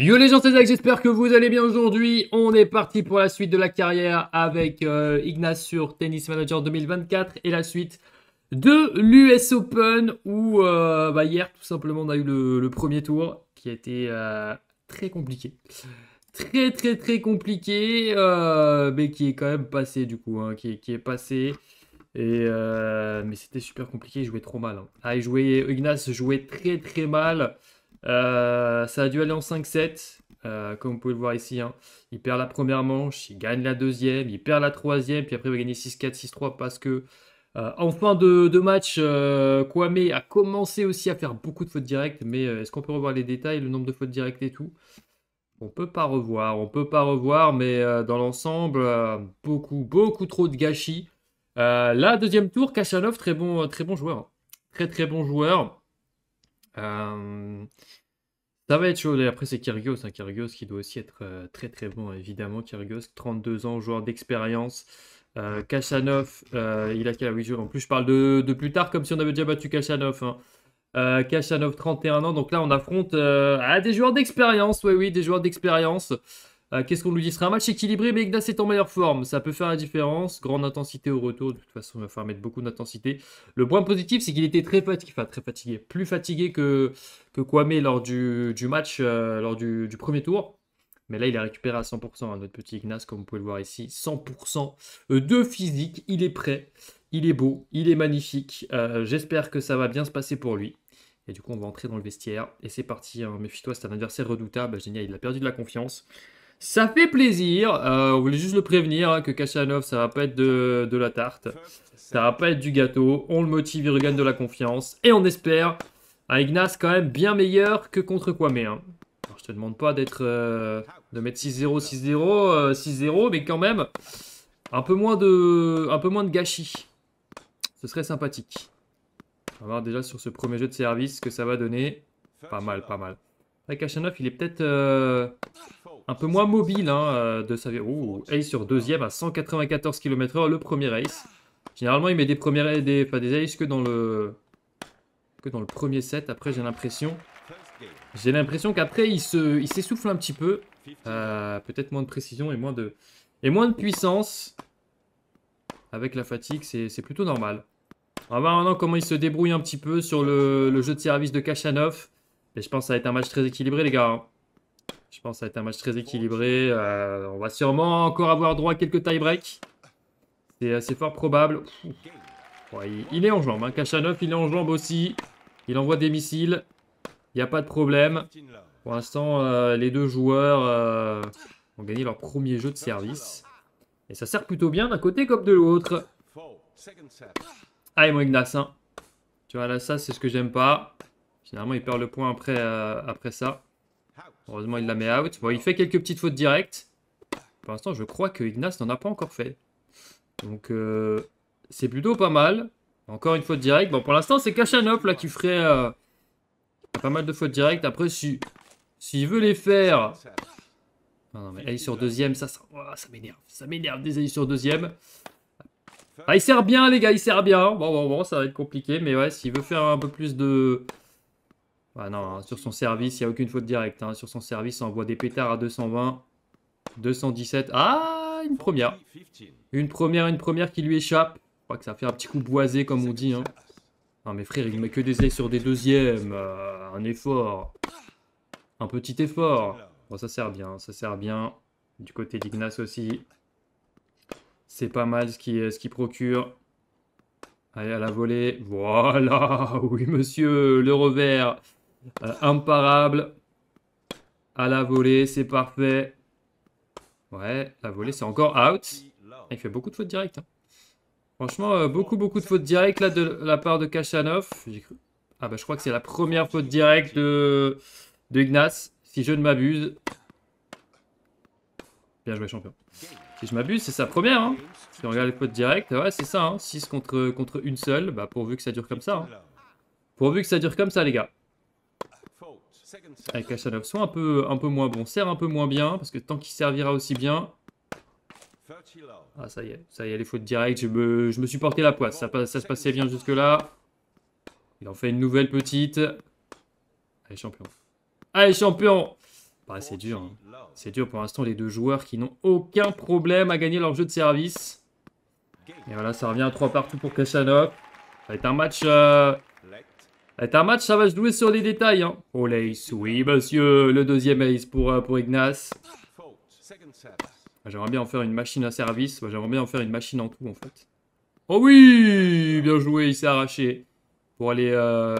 Yo les gens, c'est Zach, j'espère que vous allez bien aujourd'hui. On est parti pour la suite de la carrière avec euh, Ignace sur Tennis Manager 2024 et la suite de l'US Open où euh, bah, hier tout simplement on a eu le, premier tour qui a été euh, très compliqué. Très très très compliqué mais qui est quand même passé du coup, hein, qui, qui, est passé. Et mais c'était super compliqué, il jouait trop mal. Hein. Ah, il Ignace jouait très très mal. Euh, ça a dû aller en 5-7, euh, comme vous pouvez le voir ici. Hein. Il perd la première manche, il gagne la deuxième, il perd la troisième, puis après il va gagner 6-4, 6-3 parce que euh, en fin de, match, Kwame a commencé aussi à faire beaucoup de fautes directes, mais est-ce qu'on peut revoir les détails, le nombre de fautes directes et tout on peut pas revoir, on peut pas revoir, mais dans l'ensemble, beaucoup, beaucoup trop de gâchis. là, deuxième tour, Kachanov, très bon, très bon joueur. Hein. Très très bon joueur. Euh, ça va être chaud. Et après, c'est Kyrgios. un hein. Kyrgios qui doit aussi être euh, très très bon, évidemment. Kyrgios, 32 ans, joueur d'expérience. Euh, Kachanov, euh, il a quel jours En plus, je parle de, plus tard comme si on avait déjà battu Kachanov. Hein. 31 ans. Donc là, on affronte ah, des joueurs d'expérience. Oui, oui, des joueurs d'expérience. Euh, qu'est-ce qu'on lui dit Ce un match équilibré, mais Ignace est en meilleure forme. Ça peut faire la différence. Grande intensité au retour. De toute façon, il va falloir mettre beaucoup d'intensité. Le point positif, c'est qu'il était très fatigué. très fatigué. Plus fatigué que, que Kwame lors du, match, euh, lors du, premier tour. Mais là, il a récupéré à 100%. Hein, notre petit Ignace, comme vous pouvez le voir ici. 100% euh, de physique. Il est prêt. Il est beau. Il est magnifique. J'espère que ça va bien se passer pour lui. Et du coup, on va entrer dans le vestiaire. Et c'est parti. Mais hein. Méfie-toi, c'est un adversaire redoutable. Génial, il a perdu de la confiance. Ça fait plaisir. Euh, on voulait juste le prévenir hein, que Kachanov, ça va pas être de, la tarte. Ça va pas être du gâteau. On le motive, il regagne de la confiance. Et on espère un Ignace quand même bien meilleur que contre Kwame. Hein. mais Alors, je te demande pas d'être euh, de mettre 6-0, 6-0, 6-0, mais quand même un peu moins de, un peu moins de gâchis. Ce serait sympathique. On va voir déjà sur ce premier jeu de service ce que ça va donner. Pas mal, pas mal. Kachanov, il est peut-être... Euh, un peu moins mobile hein, euh, de sa... Oh ace sur deuxième à 194 km/h, le premier ace. Généralement, il met des premiers, des, des que dans le que dans le premier set. Après, j'ai l'impression, j'ai l'impression qu'après il se, s'essouffle un petit peu. Euh, peut-être moins de précision et moins de et moins de puissance. Avec la fatigue, c'est plutôt normal. On va voir maintenant comment il se débrouille un petit peu sur le, jeu de service de Kachanov. Mais je pense que ça va être un match très équilibré, les gars. Hein. Je pense que ça va être un match très équilibré. Euh, on va sûrement encore avoir droit à quelques tie breaks C'est assez fort probable. il, est en jambe. Hein. Kachanov, il est en jambe aussi. Il envoie des missiles. Il n'y a pas de problème. Pour l'instant, euh, les deux joueurs euh, ont gagné leur premier jeu de service. Et ça sert plutôt bien d'un côté comme de l'autre. Allez, ah, mon Ignace. Hein. Tu vois, là, ça, c'est ce que j'aime pas. Généralement, il perd le point après, après ça. Heureusement, il la met out. Bon, il fait quelques petites fautes directes. Pour l'instant, je crois que Ignace n'en a pas encore fait. Donc, euh, c'est plutôt pas mal. Encore une faute directe. Bon, pour l'instant, c'est Kachanov là qui ferait euh, pas mal de fautes directes. Après, s'il si, veut les faire. Non, ah non, mais aïe sur deuxième, ça, ça, oh, ça m'énerve. Ça m'énerve des aïe sur deuxième. Ah, il sert bien, les gars, il sert bien. Bon, bon, bon, ça va être compliqué. Mais ouais, s'il veut faire un peu plus de, ah non, hein, sur son service, il n'y a aucune faute directe. Hein. Sur son service, on envoie des pétards à 220. 217. Ah, une première. Une première, une première qui lui échappe. Je crois que ça fait un petit coup boisé, comme on dit. Hein. Non, mais frère, il met que des ailes sur des deuxièmes. Euh, un effort. Un petit effort. Bon, ça sert bien, ça sert bien. Du côté d'Ignace aussi. C'est pas mal ce euh, qu'il ce qui procure. Allez, à la volée. Voilà. Oui, monsieur, le revers. Euh, imparable. À la volée, c'est parfait. Ouais, la volée, c'est encore out. Ah, il fait beaucoup de fautes directes. Hein. Franchement, euh, beaucoup, beaucoup de fautes directes là de, la part de Kachanov. Ah bah je crois que c'est la première faute directe de, de Ignace, si je ne m'abuse. Bien joué, champion. Si je m'abuse, c'est sa première. Hein. Si on regarde les fautes directes, ouais, c'est ça. 6 hein. contre, contre une seule. Bah pourvu que ça dure comme ça. Pourvu que ça dure comme ça, les gars. Avec achat soit un peu, un peu moins bon. sert un peu moins bien, parce que tant qu'il servira aussi bien... Ah ça y est, ça y est, les fautes directes, je me, je me suis porté la poisse, ça, ça se passait bien jusque là. Il en fait une nouvelle petite. Allez champion. Allez champion bah, C'est dur, hein. c'est dur pour l'instant les deux joueurs qui n'ont aucun problème à gagner leur jeu de service. Et voilà, ça revient à 3 partout pour Kachanov. Ça va être un match euh, eh, T'as un match, ça va se jouer sur les détails. Hein. Oh l'ace, oui monsieur, le deuxième ace pour, euh, pour Ignace. Ah, j'aimerais bien en faire une machine à service. J'aimerais bien en faire une machine en tout en fait. Oh oui Bien joué, il s'est arraché. Pour aller, euh,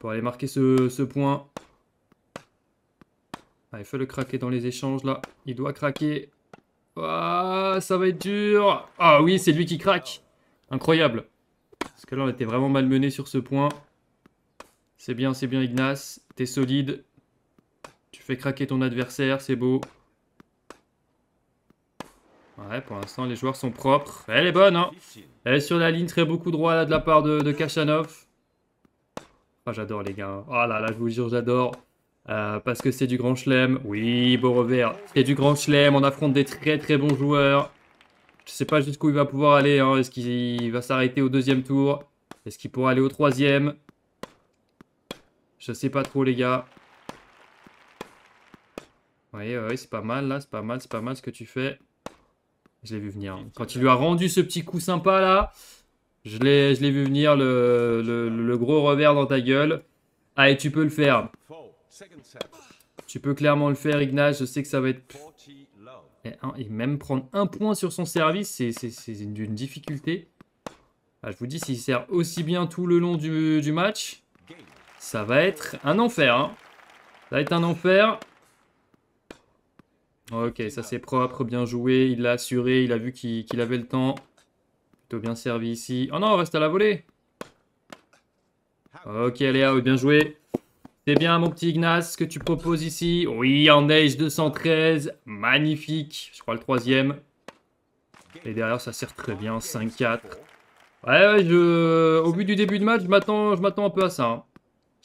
pour aller marquer ce, ce point. Il faut le craquer dans les échanges là. Il doit craquer. Ah, ça va être dur. Ah oui, c'est lui qui craque. Incroyable. Parce que là, on était vraiment malmené sur ce point. C'est bien, c'est bien Ignace, t'es solide. Tu fais craquer ton adversaire, c'est beau. Ouais, pour l'instant, les joueurs sont propres. Elle est bonne, hein Elle est sur la ligne, très beaucoup droit là, de la part de, de Ah j'adore les gars. Oh là là, je vous jure, j'adore. Euh, parce que c'est du grand chelem. Oui, beau revers. C'est du grand chelem. On affronte des très très bons joueurs. Je sais pas jusqu'où il va pouvoir aller. Hein. Est-ce qu'il va s'arrêter au deuxième tour Est-ce qu'il pourra aller au troisième je sais pas trop, les gars. Oui, oui, c'est pas mal, là. C'est pas mal, c'est pas mal ce que tu fais. Je l'ai vu venir. Hein. Quand il lui a rendu ce petit coup sympa, là, je l'ai vu venir, le, gros revers dans ta gueule. Allez, tu peux le faire. Tu peux clairement le faire, Ignace. Je sais que ça va être... Et, même prendre un point sur son service, c'est une, difficulté. Ah, je vous dis, s'il sert aussi bien tout le long du, du match... Ça va être un enfer. Hein. Ça va être un enfer. Ok, ça c'est propre, bien joué. Il l'a assuré, il a vu qu'il avait le temps. Plutôt bien servi ici. Oh non, on reste à la volée. Ok, Léa, bien joué. C'est bien, mon petit Ignace, ce que tu proposes ici. Oui, en Age 213. Magnifique. Je crois le troisième. Et derrière, ça sert très bien. 5-4. Ouais, ouais, je... au but du début de match, je m'attends un peu à ça. Hein.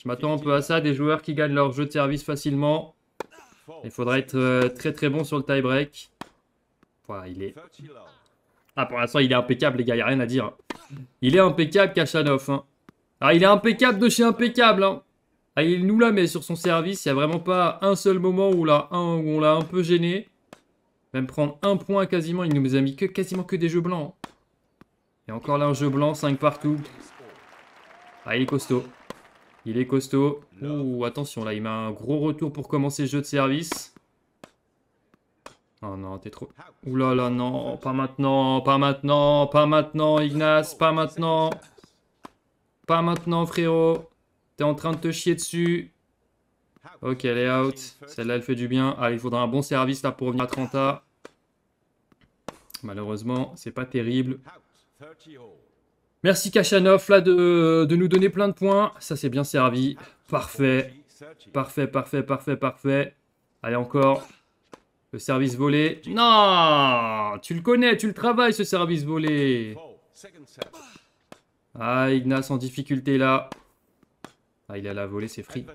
Je m'attends un peu à ça, des joueurs qui gagnent leur jeu de service facilement. Il faudra être euh, très très bon sur le tie-break. il est... Ah, pour l'instant, il est impeccable, les gars, il a rien à dire. Hein. Il est impeccable, Kachanov. Hein. Ah, il est impeccable de chez impeccable. Hein. Ah, il nous la met sur son service. Il n'y a vraiment pas un seul moment où, là, on l'a un peu gêné. Même prendre un point quasiment, il nous a mis que, quasiment que des jeux blancs. Et encore là, un jeu blanc, 5 partout. Ah, il est costaud. Il est costaud. Ouh, attention, là, il met un gros retour pour commencer le jeu de service. Oh non, t'es trop... Ouh là là, non, pas maintenant, pas maintenant, pas maintenant, Ignace, pas maintenant. Pas maintenant, frérot. T'es en train de te chier dessus. Ok, elle est out. Celle-là, elle fait du bien. Ah, il faudra un bon service là pour revenir à 30 Malheureusement, c'est pas terrible. Merci Kachanov là de, nous donner plein de points. Ça c'est bien servi. Parfait. Parfait, parfait, parfait, parfait. Allez encore. Le service volé. Non Tu le connais, tu le travailles ce service volé. Ah, Ignace en difficulté là. Ah, il a la volée, c'est free.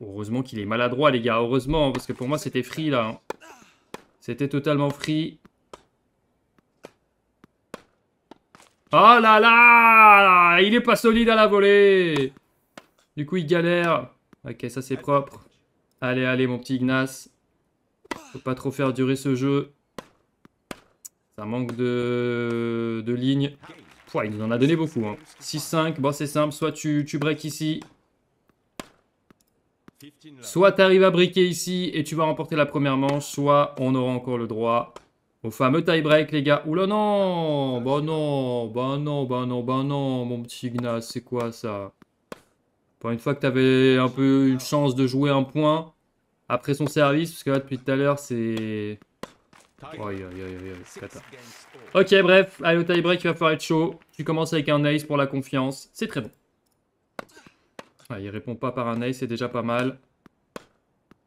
Heureusement qu'il est maladroit les gars, heureusement. Parce que pour moi c'était free là. Hein. C'était totalement free. Oh là là Il est pas solide à la volée Du coup, il galère. Ok, ça c'est propre. Allez, allez, mon petit Ignace. Faut pas trop faire durer ce jeu. Ça manque de, de lignes. il nous en a donné beaucoup. Hein. 6-5, bon c'est simple, soit tu, tu breaks ici. Soit tu arrives à briquer ici et tu vas remporter la première manche, soit on aura encore le droit fameux tie-break, les gars. Oula non Bah non Bah non, bah non, bah non, mon petit Ignace, c'est quoi ça Pour une fois que t'avais un peu une chance de jouer un point après son service, parce que là, depuis tout à l'heure, c'est... Ok, bref, allez au tie-break, il va falloir être chaud. Tu commences avec un ace pour la confiance. C'est très bon. Ah, il répond pas par un ace, c'est déjà pas mal.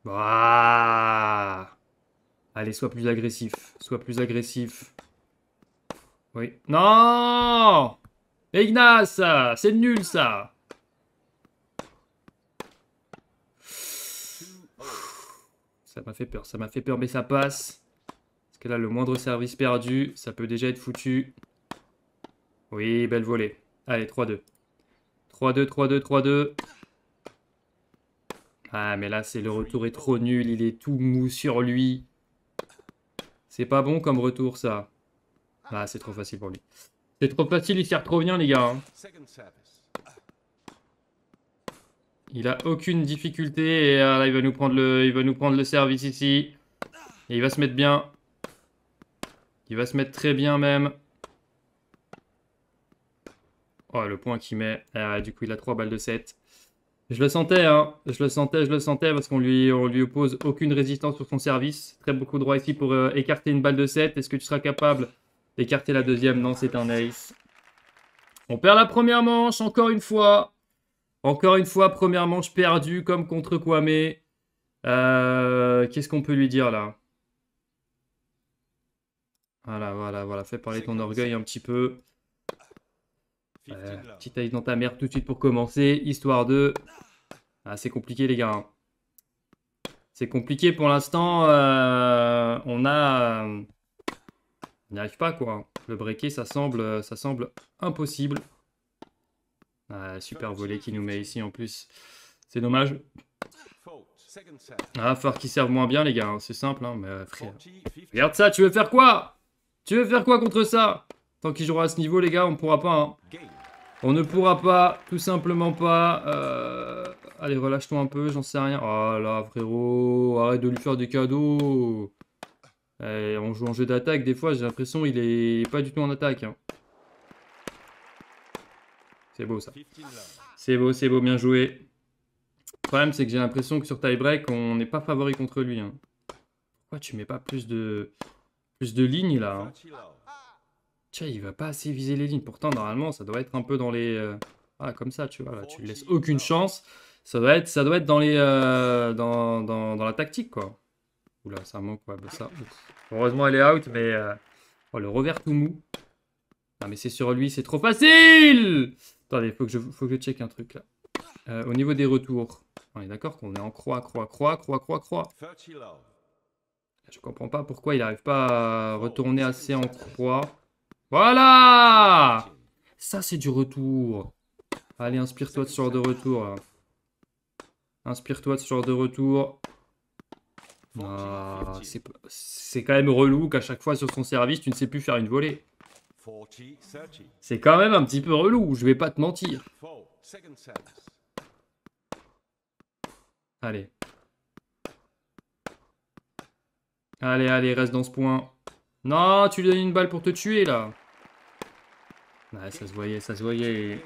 Bah Allez, sois plus agressif. Sois plus agressif. Oui. Non Ignace, c'est nul ça. Ça m'a fait peur, ça m'a fait peur, mais ça passe. Parce que là, le moindre service perdu, ça peut déjà être foutu. Oui, belle volée. Allez, 3-2. 3-2, 3-2, 3-2. Ah, mais là, c'est le retour est trop nul. Il est tout mou sur lui. C'est pas bon comme retour, ça. Ah, c'est trop facile pour lui. C'est trop facile, il sert trop bien, les gars. Hein. Il a aucune difficulté. Et euh, là, il va nous prendre le, il va nous prendre le service ici. Et il va se mettre bien. Il va se mettre très bien, même. Oh, le point qu'il met. Ah, du coup, il a 3 balles de 7. Je le sentais, hein. je le sentais, je le sentais parce qu'on lui, on lui oppose aucune résistance sur son service. Très beaucoup droit ici pour euh, écarter une balle de 7. Est-ce que tu seras capable d'écarter la deuxième Non, c'est un ace. On perd la première manche, encore une fois. Encore une fois, première manche perdue comme contre Kwame. Euh, qu'est-ce qu'on peut lui dire là Voilà, voilà, voilà. Fais parler ton orgueil un petit peu. Petit euh, petite dans ta mère tout de suite pour commencer. Histoire de. Ah, c'est compliqué, les gars. Hein. C'est compliqué pour l'instant. Euh, on a. Euh, on n'y arrive pas, quoi. Le breaker, ça semble, ça semble impossible. super volet qui nous met ici en plus. C'est dommage. Ah, fort qu'ils servent moins bien, les gars. Hein. C'est simple, hein, mais Regarde ça, tu veux faire quoi Tu veux faire quoi contre ça Tant qu'il jouera à ce niveau, les gars, on pourra pas. Hein. On ne pourra pas, tout simplement pas. Euh, allez, relâche-toi un peu, j'en sais rien. Oh là, frérot, arrête de lui faire des cadeaux. Eh, on joue en jeu d'attaque, des fois j'ai l'impression il est pas du tout en attaque. Hein. C'est beau ça. C'est beau, c'est beau, bien joué. Le problème c'est que j'ai l'impression que sur tie-break on n'est pas favori contre lui. Hein. Pourquoi tu mets pas plus de plus de lignes là hein Tiens, il va pas assez viser les lignes. Pourtant, normalement, ça doit être un peu dans les... Euh, ah, comme ça, tu vois, là, tu ne laisses aucune chance. Ça doit être, ça doit être dans, les, euh, dans, dans, la tactique, quoi. Oula, bah, ça manque, quoi, ça. Heureusement, elle est out, mais... Euh, oh, le revers tout mou. Non, ah, mais c'est sur lui, c'est trop facile Attendez, faut que je, faut que je check un truc, là. au niveau des retours, on est d'accord qu'on est en croix, croix, croix, croix, croix, croix. Je comprends pas pourquoi il n'arrive pas à retourner assez en croix. Voilà Ça, c'est du retour. Allez, inspire-toi de ce genre de retour. Inspire-toi de ce genre de retour. Ah, c'est quand même relou qu'à chaque fois sur son service, tu ne sais plus faire une volée. C'est quand même un petit peu relou, je vais pas te mentir. Allez. Allez, allez, reste dans ce point. Non, tu lui donnes une balle pour te tuer, là. Ouais, ça se voyait, ça se voyait.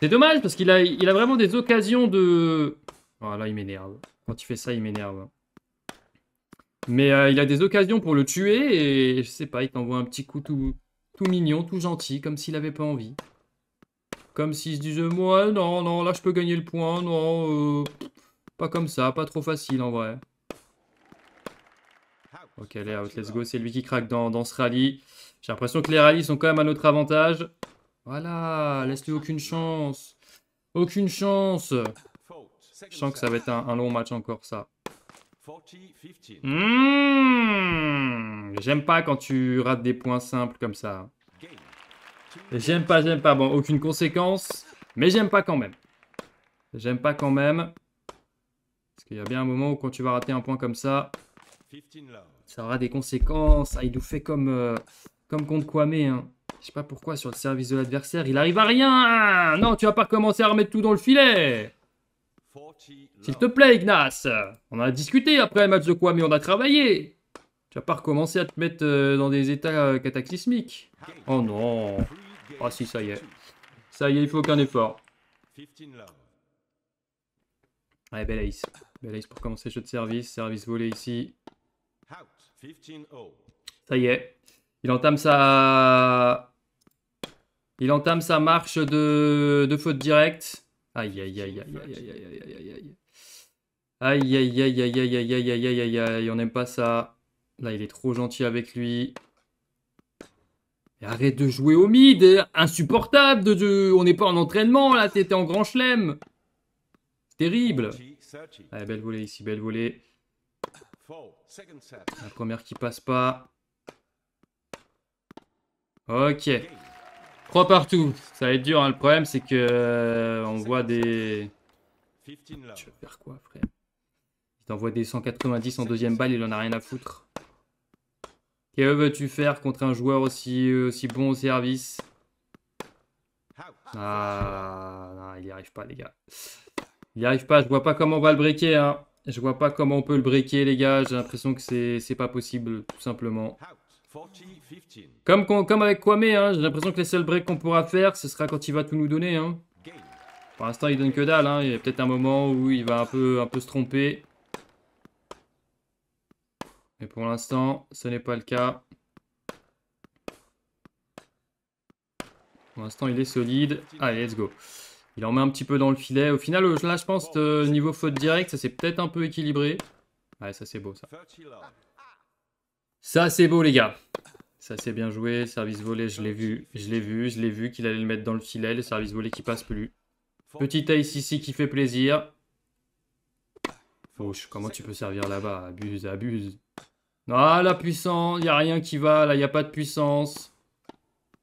C'est dommage parce qu'il a, il a vraiment des occasions de... Voilà, oh, là, il m'énerve. Quand il fait ça, il m'énerve. Mais euh, il a des occasions pour le tuer et je sais pas, il t'envoie un petit coup tout, tout mignon, tout gentil, comme s'il avait pas envie. Comme s'il se disait, moi, non, non, là je peux gagner le point, non, euh, pas comme ça, pas trop facile en vrai. Ok, allez, out, let's go, c'est lui qui craque dans, dans ce rallye. J'ai l'impression que les rallyes sont quand même à notre avantage. Voilà, laisse-lui aucune chance. Aucune chance. Je sens que ça va être un, long match encore, ça. Hmm. j'aime pas quand tu rates des points simples comme ça. J'aime pas, j'aime pas. Bon, aucune conséquence, mais j'aime pas quand même. J'aime pas quand même. Parce qu'il y a bien un moment où quand tu vas rater un point comme ça, ça aura des conséquences. Ah, il nous fait comme... Euh, comme contre Kwame. Hein. Je sais pas pourquoi, sur le service de l'adversaire, il arrive à rien hein. Non, tu vas pas commencer à remettre tout dans le filet S'il te plaît, Ignace On a discuté après le match de Kwame, on a travaillé Tu vas pas recommencer à te mettre euh, dans des états euh, cataclysmiques Oh non Ah si, ça y est. Ça y est, il faut aucun effort. Allez, belle ace. Belle ace pour commencer le jeu de service. Service volé ici. Ça y est. Il entame sa. Il entame sa marche de, de faute directe. Aïe aïe aïe aïe aïe aïe aïe aïe aïe aïe. Aïe aïe aïe aïe aïe aïe aïe aïe aïe aïe on n'aime pas ça. Là il est trop gentil avec lui. arrête de jouer au mid, insupportable de, on n'est pas en entraînement là, t'étais en grand chelem. Terrible. Allez, belle volée ici, belle volée. La première qui passe pas. Ok. 3 partout. Ça va être dur. Hein. Le problème, c'est que euh, on voit des. Tu veux faire quoi, frère Il t'envoie des 190 en deuxième balle. Il en a rien à foutre. Que veux-tu faire contre un joueur aussi, euh, bon au service Ah, il n'y arrive pas, les gars. Il n'y arrive pas. Je vois pas comment on va le briquer. Hein. Je vois pas comment on peut le briquer, les gars. J'ai l'impression que c'est pas possible, tout simplement. Comme, avec Kwame, hein, j'ai l'impression que les seuls breaks qu'on pourra faire, ce sera quand il va tout nous donner. Hein. Pour l'instant, il donne que dalle. Hein. Il y a peut-être un moment où il va un peu, se tromper. Mais pour l'instant, ce n'est pas le cas. Pour l'instant, il est solide. Allez, let's go. Il en met un petit peu dans le filet. Au final, là, je pense, euh, niveau faute direct, ça s'est peut-être un peu équilibré. Ouais, ça c'est beau ça. Ça, c'est beau, les gars. Ça, c'est bien joué. Service volé, je l'ai vu. Je l'ai vu. Je l'ai vu qu'il allait le mettre dans le filet. Le service volé qui passe plus. Petit ace ici qui fait plaisir. Fauche, comment tu peux servir là-bas Abuse, abuse. Ah, la puissance, il a rien qui va, là, il n'y a pas de puissance.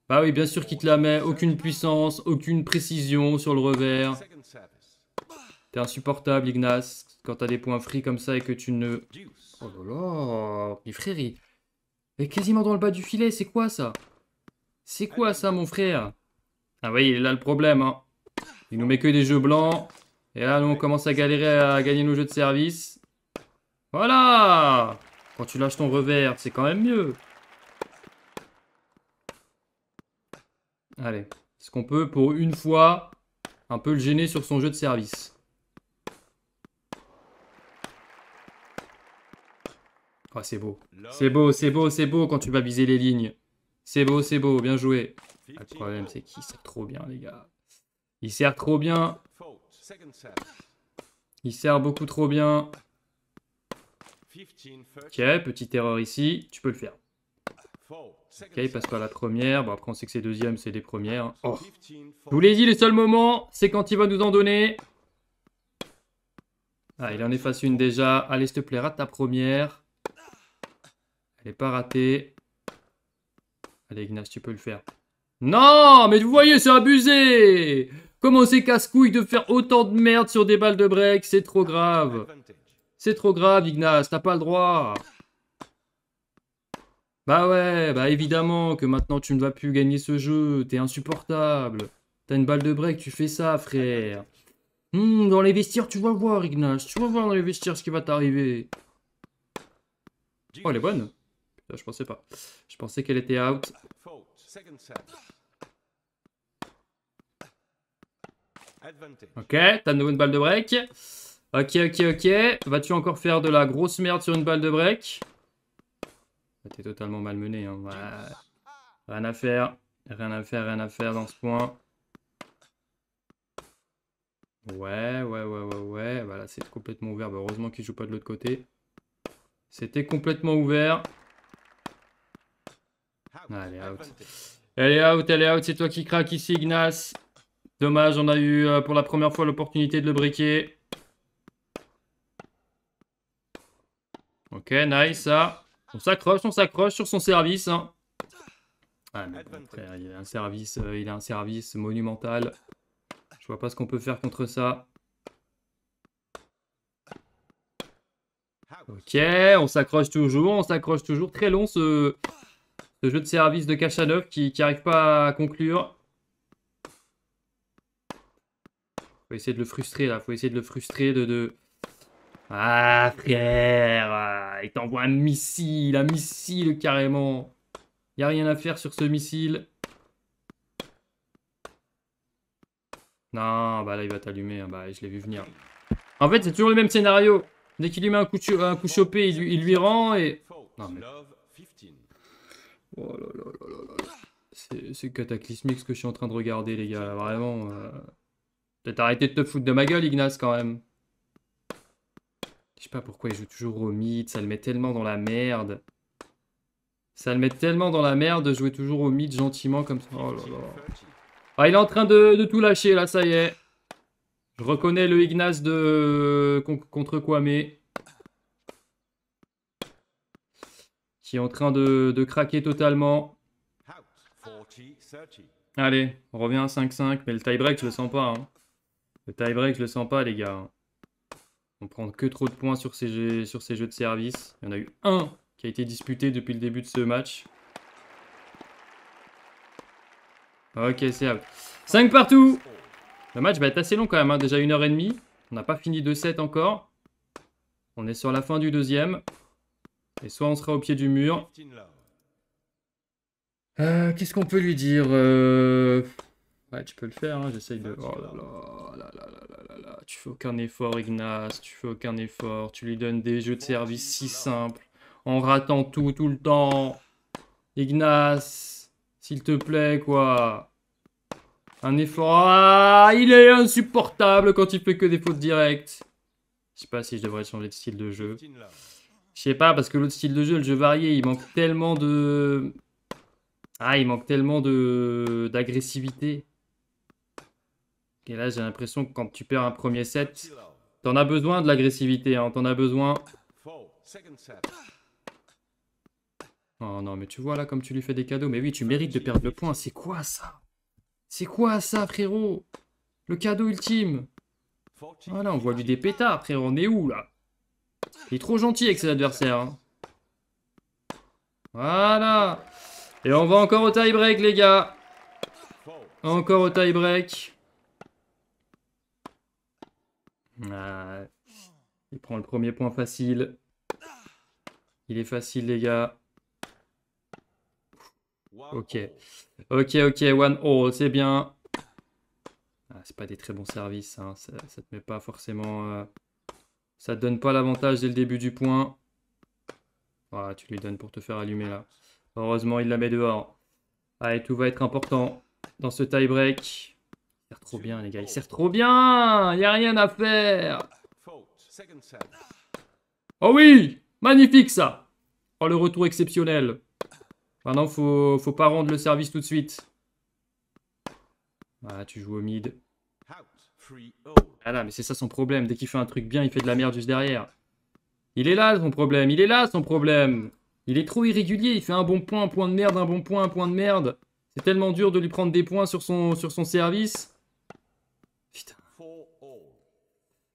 Bah oui, bien sûr qu'il te la met, aucune puissance, aucune précision sur le revers. T'es insupportable, Ignace, quand t'as des points free comme ça et que tu ne... Oh là là, les quasiment dans le bas du filet, c'est quoi ça C'est quoi ça, mon frère Ah oui, il est là le problème. Hein. Il nous met que des jeux blancs. Et là, nous, on commence à galérer à gagner nos jeux de service. Voilà Quand tu lâches ton revers, c'est quand même mieux. Allez, est-ce qu'on peut, pour une fois, un peu le gêner sur son jeu de service Oh, c'est beau. C'est beau, c'est beau, c'est beau quand tu vas viser les lignes. C'est beau, c'est beau, bien joué. le problème, c'est qu'il sert trop bien, les gars. Il sert trop bien. Il sert beaucoup trop bien. Ok, petite erreur ici. Tu peux le faire. Ok, il passe par la première. Bon, après, on sait que c'est deuxième, c'est des premières. Oh. vous l'ai dit, le seul moment, c'est quand il va nous en donner. Ah, il en efface une déjà. Allez, s'il te plaît, rate ta première. Elle n'est pas ratée. Allez, Ignace, tu peux le faire. Non, mais vous voyez, c'est abusé Comment c'est casse-couille de faire autant de merde sur des balles de break C'est trop grave. C'est trop grave, Ignace, t'as pas le droit. Bah ouais, bah évidemment que maintenant tu ne vas plus gagner ce jeu, t'es insupportable. T'as une balle de break, tu fais ça, frère. Hmm, dans les vestiaires, tu vas voir, Ignace, tu vas voir dans les vestiaires ce qui va t'arriver. Oh, elle est bonne euh, je pensais pas. Je pensais qu'elle était out. Ok, t'as de nouveau une balle de break. Ok, ok, ok. Vas-tu encore faire de la grosse merde sur une balle de break ah, T'es totalement malmené. Hein. Rien à faire. Rien à faire, rien à faire dans ce point. Ouais, ouais, ouais, ouais, ouais. Voilà, bah c'est complètement ouvert. Bah, heureusement qu'il joue pas de l'autre côté. C'était complètement ouvert elle est out. Elle est out, C'est toi qui craque ici, Ignace. Dommage, on a eu euh, pour la première fois l'opportunité de le briquer. Ok, nice, ça. Hein. On s'accroche, on s'accroche sur son service. Hein. Ah, mais il a un service, euh, il a un service monumental. Je vois pas ce qu'on peut faire contre ça. Ok, on s'accroche toujours, on s'accroche toujours. Très long ce, ce jeu de service de Kachanov qui n'arrive pas à conclure. Faut essayer de le frustrer là, faut essayer de le frustrer de... Ah frère, euh, il t'envoie un missile, un missile carrément. Il a rien à faire sur ce missile. Non, bah là il va t'allumer, hein. bah je l'ai vu venir. En fait c'est toujours le même scénario. Dès qu'il lui met un coup, un coup chopé, il lui, il lui rend et... Oh c'est cataclysmique ce que je suis en train de regarder, les gars. Vraiment. Euh... Peut-être arrêter de te foutre de ma gueule, Ignace, quand même. Je sais pas pourquoi il joue toujours au mythe Ça le met tellement dans la merde. Ça le met tellement dans la merde de jouer toujours au mythe gentiment comme ça. Oh là là. Ah, il est en train de, tout lâcher, là, ça y est. Je reconnais le Ignace de... contre quoi mais. qui est en train de, craquer totalement. Allez, on revient à 5-5, mais le tie-break, je le sens pas. Hein. Le tie-break, je le sens pas, les gars. Hein. On prend que trop de points sur ces, jeux, de service. Il y en a eu un qui a été disputé depuis le début de ce match. Ok, c'est out. 5 partout Le match va être assez long quand même, hein. Déjà déjà 1 et demie. On n'a pas fini de 7 encore. On est sur la fin du deuxième. Et soit on sera au pied du mur. Euh, qu'est-ce qu'on peut lui dire euh, Ouais, tu peux le faire, j'essaie hein, j'essaye de... Oh, oh là là, tu fais aucun effort, Ignace, tu fais aucun effort, tu lui donnes des jeux de service si simples, en ratant tout, tout le temps. Ignace, s'il te plaît, quoi. Un effort... Ah, il est insupportable quand il fait que des fautes directes. Je sais pas si je devrais changer de style de jeu. Je sais pas, parce que l'autre style de jeu, le jeu varié, il manque tellement de. Ah, il manque tellement de d'agressivité. Et là, j'ai l'impression que quand tu perds un premier set, t'en as besoin de l'agressivité, hein, t'en as besoin. Oh non, mais tu vois là comme tu lui fais des cadeaux. Mais oui, tu mérites de perdre le point. C'est quoi ça C'est quoi ça, frérot Le cadeau ultime. Voilà, ah, on voit lui des pétards, frérot. On est où là il est trop gentil avec ses adversaires. Hein. Voilà. Et on va encore au tie-break, les gars. Encore au tie-break. il prend le premier point facile. Il est facile, les gars. Ok. Ok, ok, one all, c'est bien. Ah, c'est pas des très bons services, hein. ça, ça te met pas forcément... Euh, ça te donne pas l'avantage dès le début du point. Voilà, tu lui donnes pour te faire allumer là. Heureusement, il la met dehors. Allez, tout va être important dans ce tie-break. Il sert trop bien, les gars. Il sert trop bien Il n'y a rien à faire Oh oui Magnifique, ça Oh, le retour exceptionnel Maintenant, faut, faut pas rendre le service tout de suite. Voilà, tu joues au mid. Oh. Ah là, mais c'est ça son problème. Dès qu'il fait un truc bien, il fait de la merde juste derrière. Il est là son problème, il est là son problème. Il est trop irrégulier, il fait un bon point, un point de merde, un bon point, un point de merde. C'est tellement dur de lui prendre des points sur son, sur son service. Putain.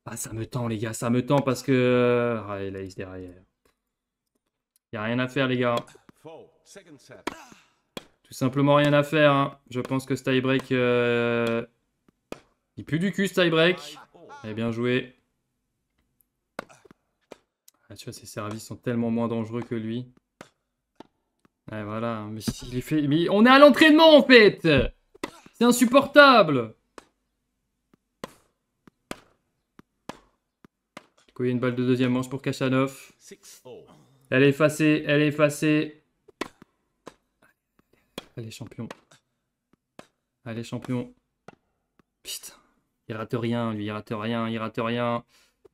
Ah, ça me tend, les gars, ça me tend parce que. Euh, ah, il est derrière. Il Y a rien à faire, les gars. Tout simplement rien à faire. Hein. Je pense que ce tie-break. Euh, il pue du cul ce tie-break. Allez, eh bien joué. Ah, tu vois, ses services sont tellement moins dangereux que lui. Et voilà. Hein, mais, il fait... Mais on est à l'entraînement, en fait C'est insupportable Du il y a une balle de deuxième manche pour Kachanov. Elle est effacée, elle est effacée. Allez, champion. Allez, champion. Putain. Il rate rien, lui, il rate rien, il rate rien.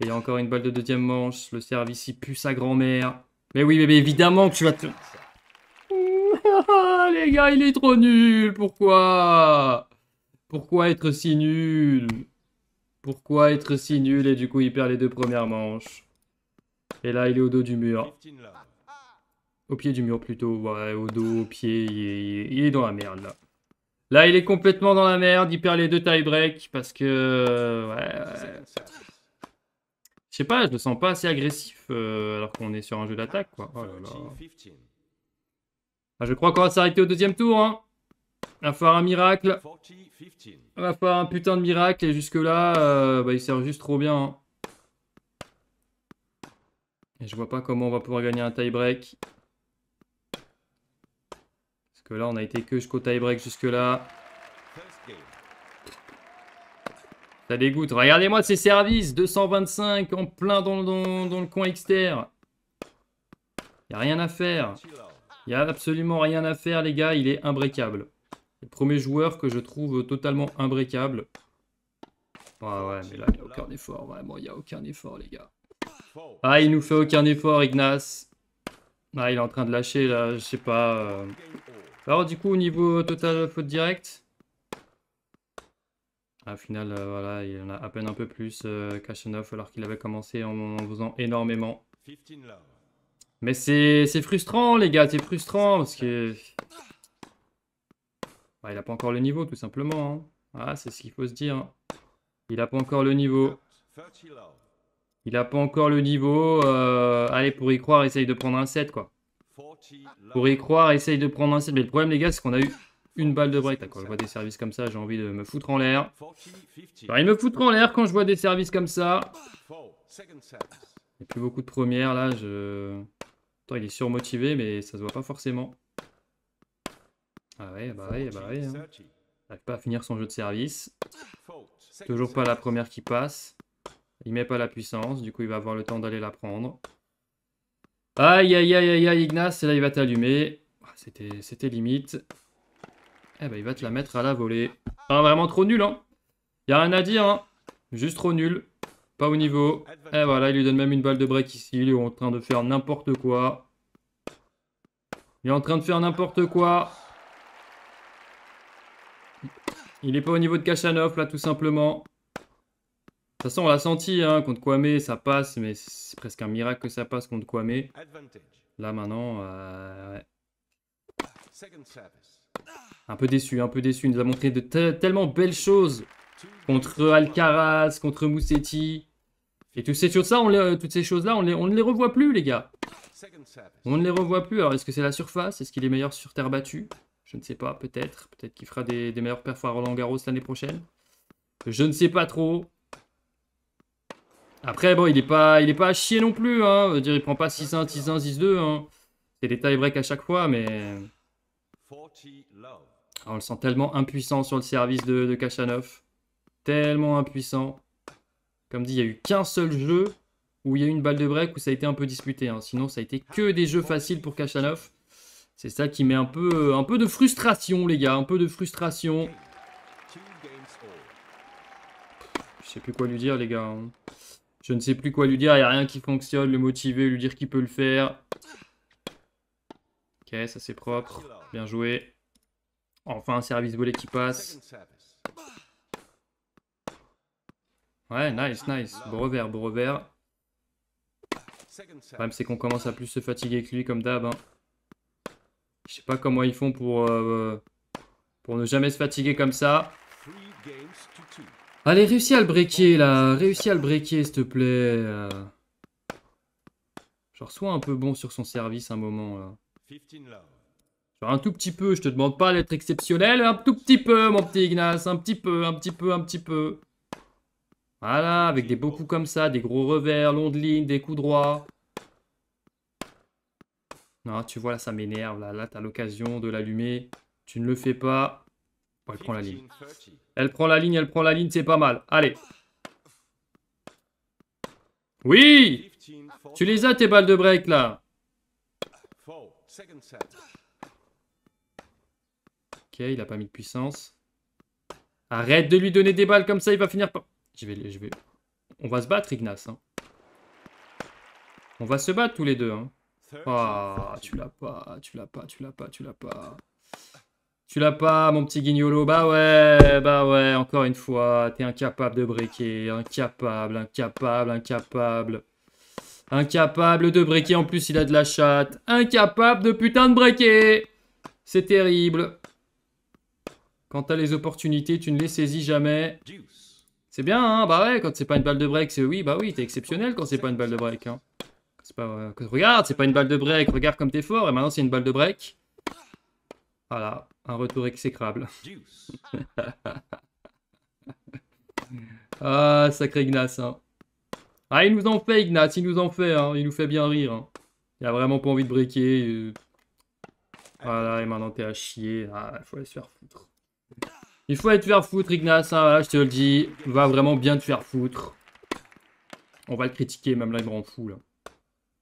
Et encore une balle de deuxième manche. Le service, il pue sa grand-mère. Mais oui, mais, évidemment que tu vas te... Les gars, il est trop nul. Pourquoi Pourquoi être si nul Pourquoi être si nul Et du coup, il perd les deux premières manches. Et là, il est au dos du mur. Au pied du mur, plutôt. Ouais, au dos, au pied. il est, il est dans la merde, là. Là, il est complètement dans la merde. Il perd les deux tie-break parce que. Euh, ouais. Je sais pas, je le sens pas assez agressif euh, alors qu'on est sur un jeu d'attaque, quoi. Oh ah, je crois qu'on va s'arrêter au deuxième tour, hein. Il va falloir un miracle. Il va falloir un putain de miracle. Et jusque-là, euh, bah, il sert juste trop bien. Hein. Et je vois pas comment on va pouvoir gagner un tie-break là, on a été que jusqu'au tie-break jusque-là. Ça dégoûte. Regardez-moi ces services. 225 en plein dans, le coin externe. Il a rien à faire. Il n'y a absolument rien à faire, les gars. Il est imbrécable. Le premier joueur que je trouve totalement imbrécable. Ah ouais, mais là, il n'y a aucun effort. Vraiment, il n'y a aucun effort, les gars. Ah, il nous fait aucun effort, Ignace. Ah, il est en train de lâcher, là. Je sais pas. Euh, alors du coup au niveau total faute Direct, à final euh, voilà il en a à peine un peu plus euh, Kachanov alors qu'il avait commencé en, faisant énormément. Mais c'est frustrant les gars, c'est frustrant parce que bah, il a pas encore le niveau tout simplement. Hein. Ah c'est ce qu'il faut se dire. Il a pas encore le niveau. Il a pas encore le niveau. Euh, allez pour y croire essaye de prendre un set quoi. Pour y croire, essaye de prendre un set. Mais le problème, les gars, c'est qu'on a eu une balle de break. Quand je vois des services comme ça, j'ai envie de me foutre en l'air. il me foutre en l'air quand je vois des services comme ça. Il n'y a plus beaucoup de premières, là. Je... Attends, il est surmotivé, mais ça se voit pas forcément. Ah ouais, bah ouais, bah ouais. il hein. pas à finir son jeu de service. Toujours pas la première qui passe. Il met pas la puissance, du coup il va avoir le temps d'aller la prendre. Aïe, aïe, aïe, aïe, aïe, Ignace, et là, il va t'allumer. Ah, c'était limite. Eh ben, il va te la mettre à la volée. vraiment trop nul, hein. y'a a rien à dire, hein. Juste trop nul. Pas au niveau. Et eh, voilà, il lui donne même une balle de break ici. Il est en train de faire n'importe quoi. Il est en train de faire n'importe quoi. Il est pas au niveau de Kachanov, là, tout simplement. De toute façon, on l'a senti hein, contre Kwame, ça passe, mais c'est presque un miracle que ça passe contre Kwame. Là maintenant, euh, un peu déçu, un peu déçu. Il nous a montré de tellement belles choses contre Alcaraz, contre Moussetti. Et euh, toutes ces choses-là, on les, toutes là on, ne les revoit plus, les gars. On ne les revoit plus. Alors, est-ce que c'est la surface Est-ce qu'il est meilleur sur terre battue Je ne sais pas, peut-être. Peut-être qu'il fera des, des meilleurs perfs à Roland Garros l'année prochaine. Je ne sais pas trop. Après, bon, il est pas, il est pas à chier non plus. Hein. Dire, il prend pas 6-1, 6-1, 6-2. C'est des tie-break à chaque fois, mais... Ah, on le sent tellement impuissant sur le service de, de Kachanov. Tellement impuissant. Comme dit, il n'y a eu qu'un seul jeu où il y a eu une balle de break où ça a été un peu disputé. Hein. Sinon, ça a été que des jeux faciles pour Kachanov. C'est ça qui met un peu, un peu de frustration, les gars. Un peu de frustration. Je sais plus quoi lui dire, les gars. Hein. Je ne sais plus quoi lui dire, il n'y a rien qui fonctionne, le motiver, lui dire qu'il peut le faire. Ok, ça c'est propre, bien joué. Enfin, un service volé qui passe. Ouais, nice, nice. Beau revers, beau revers. Le problème, c'est qu'on commence à plus se fatiguer que lui, comme d'hab. Hein. Je sais pas comment ils font pour, euh, pour ne jamais se fatiguer comme ça. Allez, réussis à le breaker, là. Réussis à le breaker, s'il te plaît. Genre, euh. sois un peu bon sur son service un moment, là. Genre, un tout petit peu. Je te demande pas d'être exceptionnel. Un tout petit peu, mon petit Ignace. Un petit peu, un petit peu, un petit peu. Voilà, avec des beaux coups comme ça, des gros revers, long de ligne, des coups droits. Non, tu vois, là, ça m'énerve. Là, là t'as l'occasion de l'allumer. Tu ne le fais pas elle prend la ligne. Elle prend la ligne, elle prend la ligne, c'est pas mal. Allez. Oui Tu les as tes balles de break là. Ok, il a pas mis de puissance. Arrête de lui donner des balles comme ça, il va finir par... Je vais, je vais... On va se battre, Ignace. Hein. On va se battre tous les deux. Hein. Ah, tu l'as pas, tu l'as pas, tu l'as pas, tu l'as pas. Tu l'as pas, mon petit guignolo Bah ouais, bah ouais, encore une fois, t'es incapable de breaker. Incapable, incapable, incapable. Incapable de breaker. en plus il a de la chatte. Incapable de putain de breaker. C'est terrible. Quand t'as les opportunités, tu ne les saisis jamais. C'est bien, hein bah ouais, quand c'est pas une balle de break, c'est oui, bah oui, t'es exceptionnel quand c'est pas une balle de break. Hein. Regarde, c'est pas une balle de break, regarde comme t'es fort, et maintenant c'est une balle de break. Voilà un retour exécrable. ah, sacré Ignace. Hein. Ah, il nous en fait, Ignace, il nous en fait. Hein. Il nous fait bien rire. Hein. Il a vraiment pas envie de briquer. Voilà, et maintenant t'es à chier. Ah, il faut aller se faire foutre. Il faut aller te faire foutre, Ignace. je te le dis. Va vraiment bien te faire foutre. On va le critiquer, même là, il me rend fou, là.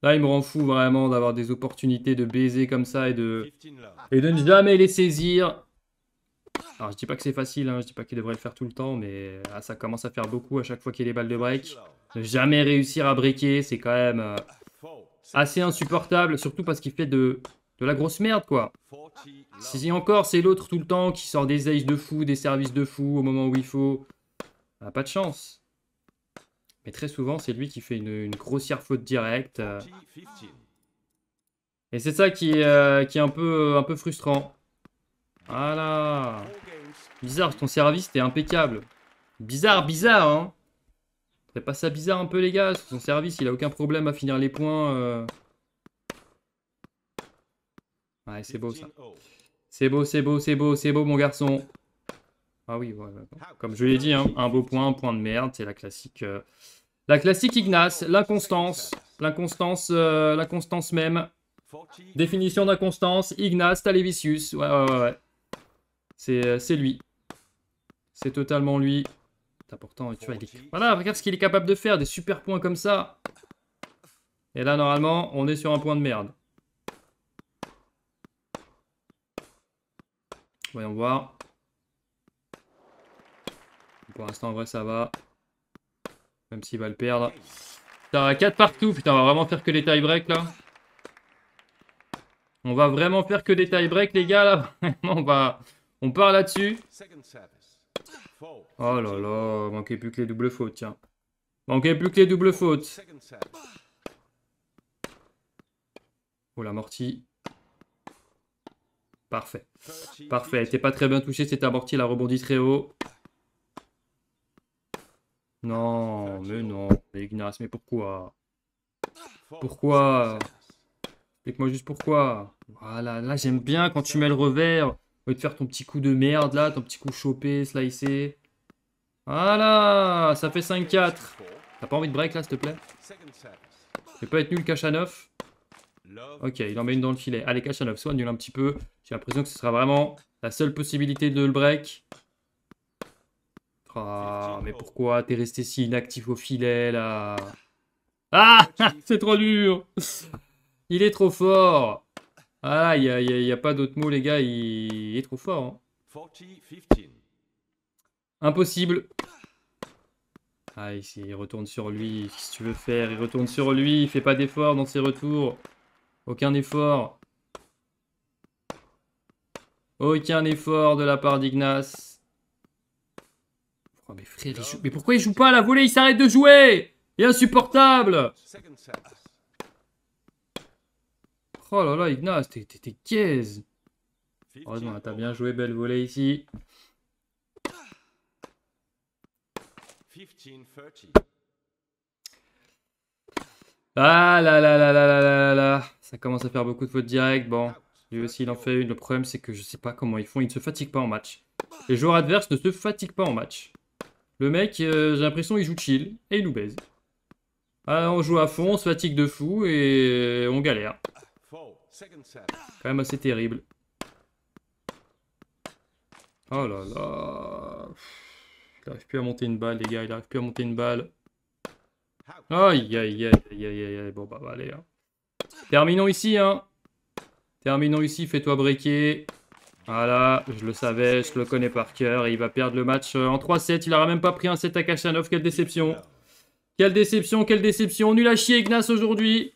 Là, il me rend fou vraiment d'avoir des opportunités de baiser comme ça et de, et de ne ah. jamais les saisir. Alors, je dis pas que c'est facile, hein, je dis pas qu'il devrait le faire tout le temps, mais ah, ça commence à faire beaucoup à chaque fois qu'il y a des balles de break. Ne jamais réussir à breaker, c'est quand même euh, assez insupportable, surtout parce qu'il fait de, de la grosse merde, quoi. Si encore c'est l'autre tout le temps qui sort des aces de fou, des services de fou au moment où il faut, ah, pas de chance. Mais très souvent, c'est lui qui fait une, grossière faute directe. Euh. Et c'est ça euh, qui, est un peu, un peu frustrant. Voilà. Bizarre, ton service t'es impeccable. Bizarre, bizarre, hein C'est pas ça bizarre un peu, les gars Son service, il a aucun problème à finir les points. Euh. Ouais, c'est beau, ça. C'est beau, c'est beau, c'est beau, c'est beau, mon garçon. Ah oui, comme je l'ai dit, hein, un beau point, un point de merde, c'est la classique. Euh, la classique Ignace, l'inconstance, l'inconstance, euh, constance même. Définition d'inconstance, Ignace Talevisius. Ouais, ouais, ouais. Euh, c'est lui. C'est totalement lui. pourtant, tu Voilà, regarde ce qu'il est capable de faire, des super points comme ça. Et là, normalement, on est sur un point de merde. Voyons voir. Pour l'instant, en vrai, ça va. Même s'il va le perdre. T'as 4 partout. Putain, on va vraiment faire que des tie break là. On va vraiment faire que des tie break les gars, là. on va... On part là-dessus. Oh là là, manquait plus que les doubles fautes, tiens. Manquait plus que les doubles fautes. Oh, l'amorti. Parfait. Parfait. Elle était pas très bien touchée, c'était amorti, Elle a rebondi très haut. Non, mais non, mais mais pourquoi Pourquoi Explique-moi juste pourquoi. Voilà, là j'aime bien quand tu mets le revers. Au de faire ton petit coup de merde là, ton petit coup chopé, slicé. Voilà, ça fait 5-4. T'as pas envie de break là, s'il te plaît Je vais pas être nul, cache à neuf Ok, il en met une dans le filet. Allez, cache à 9, soit nul un petit peu. J'ai l'impression que ce sera vraiment la seule possibilité de le break. Ah, mais pourquoi t'es resté si inactif au filet là Ah C'est ah, trop dur Il est trop fort Ah, il n'y a, y a, pas d'autre mot, les gars, il, est trop fort. Hein. Impossible Ah, ici, il retourne sur lui. Qu'est-ce que tu veux faire Il retourne sur lui, il fait pas d'effort dans ses retours. Aucun effort. Aucun effort de la part d'Ignace. Oh, mais pourquoi il joue pas à la volée Il s'arrête de jouer Il est insupportable Oh là là, Ignace, t'es gaze Heureusement, oh t'as bien joué, belle volée ici. Ah là là là là là là là Ça commence à faire beaucoup de fautes directes. Bon, lui aussi, il en fait une. Le problème, c'est que je sais pas comment ils font. Ils ne se fatiguent pas en match. Les joueurs adverses ne se fatiguent pas en match. Le mec, euh, j'ai l'impression, qu'il joue chill et il nous baise. Ah, on joue à fond, on se fatigue de fou et euh, on galère. Quand même assez terrible. Oh là là. Il arrive plus à monter une balle, les gars. Il arrive plus à monter une balle. Aïe, aïe, aïe, aïe, aïe, aïe. Bon, bah, bah allez. Hein. Terminons ici, hein. Terminons ici. Fais-toi breaker. Voilà, je le savais, je le connais par cœur. il va perdre le match euh, en 3-7. Il n'aura même pas pris un 7 à Kachanov. Quelle déception. Quelle déception, quelle déception. Nul à chier, Ignace, aujourd'hui.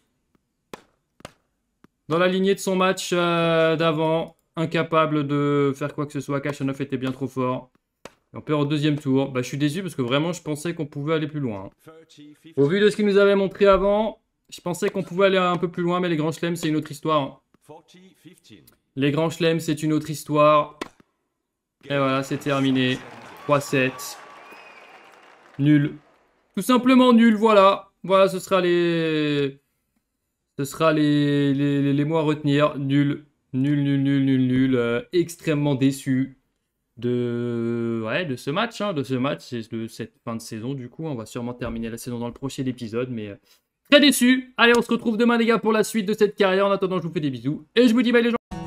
Dans la lignée de son match euh, d'avant. Incapable de faire quoi que ce soit. Kachanov était bien trop fort. Et on perd au deuxième tour. Bah, je suis déçu parce que vraiment, je pensais qu'on pouvait aller plus loin. Au vu de ce qu'il nous avait montré avant, je pensais qu'on pouvait aller un peu plus loin. Mais les grands chelems, c'est une autre histoire. Les grands chelems, c'est une autre histoire. Et voilà, c'est terminé. 3-7. Nul. Tout simplement nul, voilà. Voilà, ce sera les... Ce sera les, les, mots à retenir. Nul. Nul, nul, nul, nul, nul. Euh, extrêmement déçu de, ouais, de ce match, hein, de ce match, de cette fin de saison. Du coup, on va sûrement terminer la saison dans le prochain épisode, mais euh, très déçu. Allez, on se retrouve demain, les gars, pour la suite de cette carrière. En attendant, je vous fais des bisous et je vous dis bye les gens.